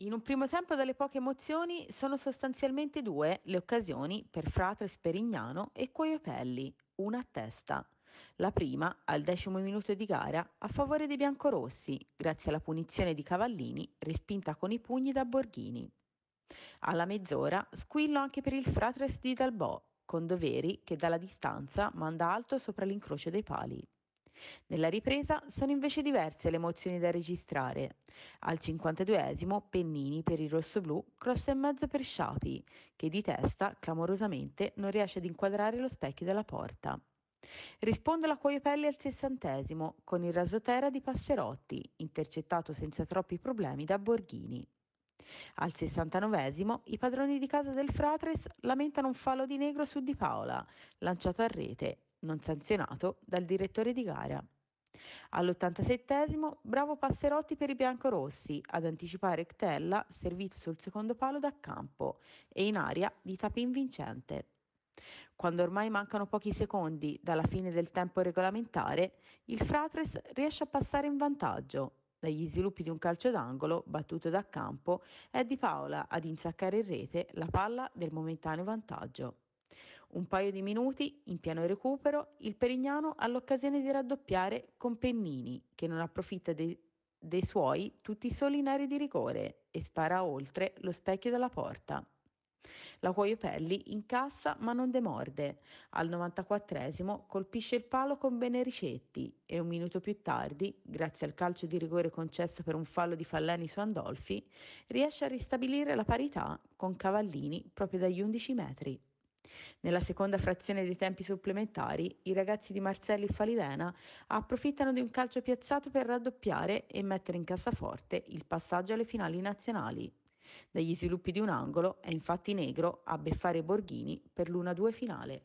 In un primo tempo delle poche emozioni sono sostanzialmente due le occasioni per Fratres Perignano e Coiopelli, una a testa. La prima al decimo minuto di gara a favore dei biancorossi, grazie alla punizione di Cavallini respinta con i pugni da Borghini. Alla mezz'ora squillo anche per il Fratres di Dalbò, con Doveri che dalla distanza manda alto sopra l'incrocio dei pali. Nella ripresa sono invece diverse le emozioni da registrare. Al 52esimo Pennini per il rossoblù, cross e mezzo per Sciapi, che di testa clamorosamente non riesce ad inquadrare lo specchio della porta. Risponde la Cuoiopelli al sessantesimo con il rasotera di Passerotti, intercettato senza troppi problemi da Borghini. Al 69 i padroni di casa del Fratres lamentano un fallo di negro su Di Paola, lanciato a rete, non sanzionato, dal direttore di gara. All'87 bravo Passerotti per i biancorossi ad anticipare Ctella servito sul secondo palo da campo e in aria di Tapin vincente. Quando ormai mancano pochi secondi dalla fine del tempo regolamentare, il Fratres riesce a passare in vantaggio. Dagli sviluppi di un calcio d'angolo battuto da campo è Di Paola ad insaccare in rete la palla del momentaneo vantaggio. Un paio di minuti in pieno recupero, il Perignano ha l'occasione di raddoppiare con Pennini, che non approfitta dei, dei suoi tutti soli in area di rigore e spara oltre lo specchio della porta. La Cuoiopelli incassa ma non demorde. Al 94 colpisce il palo con Benericetti e un minuto più tardi, grazie al calcio di rigore concesso per un fallo di Falleni su Andolfi, riesce a ristabilire la parità con Cavallini proprio dagli 11 metri. Nella seconda frazione dei tempi supplementari, i ragazzi di Marcelli e Falivena approfittano di un calcio piazzato per raddoppiare e mettere in cassaforte il passaggio alle finali nazionali. Dagli sviluppi di un angolo è infatti Negro a beffare Borghini per l'1-2 finale.